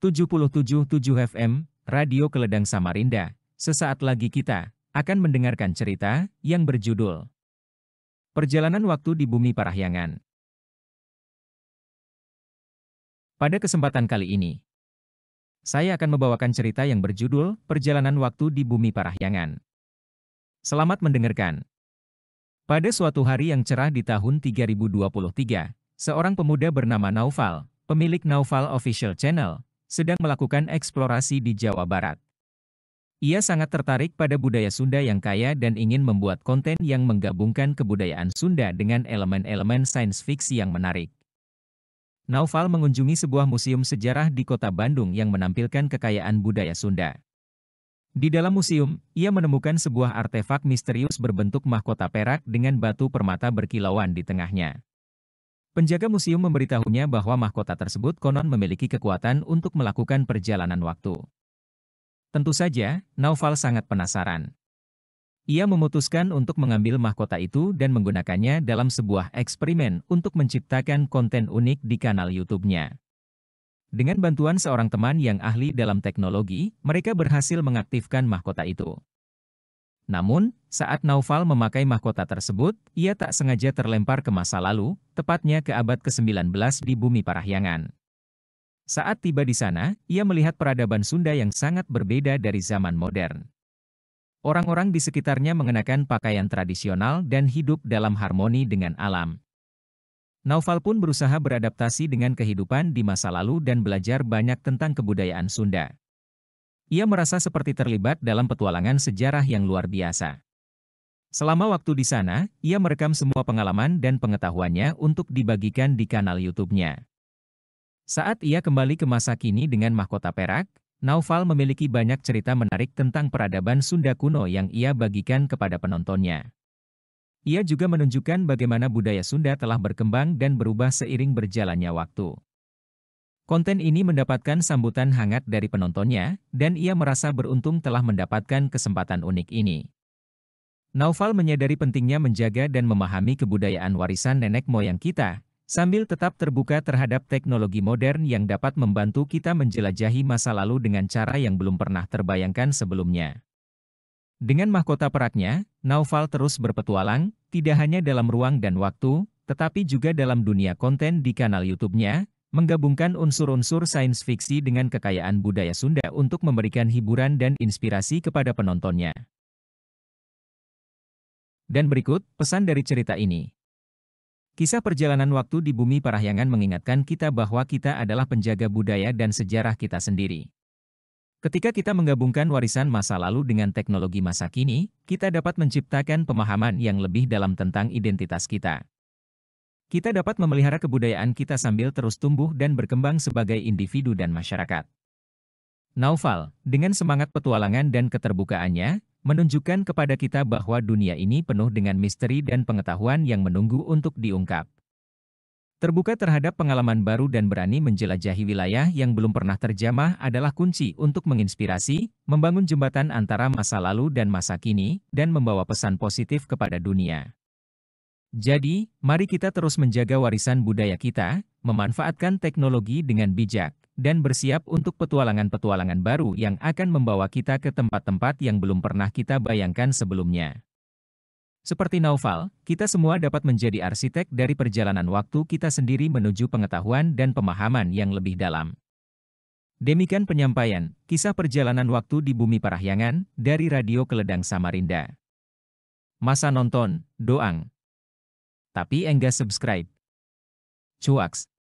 77.7 FM, Radio Keledang Samarinda. Sesaat lagi kita akan mendengarkan cerita yang berjudul Perjalanan Waktu di Bumi Parahyangan. Pada kesempatan kali ini, saya akan membawakan cerita yang berjudul Perjalanan Waktu di Bumi Parahyangan. Selamat mendengarkan. Pada suatu hari yang cerah di tahun 3023, seorang pemuda bernama Naufal, pemilik Naufal Official Channel, sedang melakukan eksplorasi di Jawa Barat. Ia sangat tertarik pada budaya Sunda yang kaya dan ingin membuat konten yang menggabungkan kebudayaan Sunda dengan elemen-elemen sains fiksi yang menarik. Naufal mengunjungi sebuah museum sejarah di kota Bandung yang menampilkan kekayaan budaya Sunda. Di dalam museum, ia menemukan sebuah artefak misterius berbentuk mahkota perak dengan batu permata berkilauan di tengahnya. Penjaga museum memberitahunya bahwa mahkota tersebut konon memiliki kekuatan untuk melakukan perjalanan waktu. Tentu saja, Naufal sangat penasaran. Ia memutuskan untuk mengambil mahkota itu dan menggunakannya dalam sebuah eksperimen untuk menciptakan konten unik di kanal YouTube-nya. Dengan bantuan seorang teman yang ahli dalam teknologi, mereka berhasil mengaktifkan mahkota itu. Namun, saat Naufal memakai mahkota tersebut, ia tak sengaja terlempar ke masa lalu, tepatnya ke abad ke-19 di bumi Parahyangan. Saat tiba di sana, ia melihat peradaban Sunda yang sangat berbeda dari zaman modern. Orang-orang di sekitarnya mengenakan pakaian tradisional dan hidup dalam harmoni dengan alam. Naufal pun berusaha beradaptasi dengan kehidupan di masa lalu dan belajar banyak tentang kebudayaan Sunda. Ia merasa seperti terlibat dalam petualangan sejarah yang luar biasa. Selama waktu di sana, ia merekam semua pengalaman dan pengetahuannya untuk dibagikan di kanal YouTube-nya. Saat ia kembali ke masa kini dengan mahkota perak, Naufal memiliki banyak cerita menarik tentang peradaban Sunda kuno yang ia bagikan kepada penontonnya. Ia juga menunjukkan bagaimana budaya Sunda telah berkembang dan berubah seiring berjalannya waktu. Konten ini mendapatkan sambutan hangat dari penontonnya, dan ia merasa beruntung telah mendapatkan kesempatan unik ini. Naufal menyadari pentingnya menjaga dan memahami kebudayaan warisan nenek moyang kita, sambil tetap terbuka terhadap teknologi modern yang dapat membantu kita menjelajahi masa lalu dengan cara yang belum pernah terbayangkan sebelumnya. Dengan mahkota peraknya, Naufal terus berpetualang, tidak hanya dalam ruang dan waktu, tetapi juga dalam dunia konten di kanal YouTube-nya, menggabungkan unsur-unsur sains fiksi dengan kekayaan budaya Sunda untuk memberikan hiburan dan inspirasi kepada penontonnya. Dan berikut pesan dari cerita ini. Kisah perjalanan waktu di bumi Parahyangan mengingatkan kita bahwa kita adalah penjaga budaya dan sejarah kita sendiri. Ketika kita menggabungkan warisan masa lalu dengan teknologi masa kini, kita dapat menciptakan pemahaman yang lebih dalam tentang identitas kita kita dapat memelihara kebudayaan kita sambil terus tumbuh dan berkembang sebagai individu dan masyarakat. Naufal, dengan semangat petualangan dan keterbukaannya, menunjukkan kepada kita bahwa dunia ini penuh dengan misteri dan pengetahuan yang menunggu untuk diungkap. Terbuka terhadap pengalaman baru dan berani menjelajahi wilayah yang belum pernah terjamah adalah kunci untuk menginspirasi, membangun jembatan antara masa lalu dan masa kini, dan membawa pesan positif kepada dunia. Jadi, mari kita terus menjaga warisan budaya kita, memanfaatkan teknologi dengan bijak, dan bersiap untuk petualangan-petualangan baru yang akan membawa kita ke tempat-tempat yang belum pernah kita bayangkan sebelumnya. Seperti Naufal, kita semua dapat menjadi arsitek dari perjalanan waktu kita sendiri menuju pengetahuan dan pemahaman yang lebih dalam. Demikian penyampaian, kisah perjalanan waktu di bumi Parahyangan, dari Radio Keledang Samarinda. Masa nonton, doang tapi enggak subscribe. Cuaks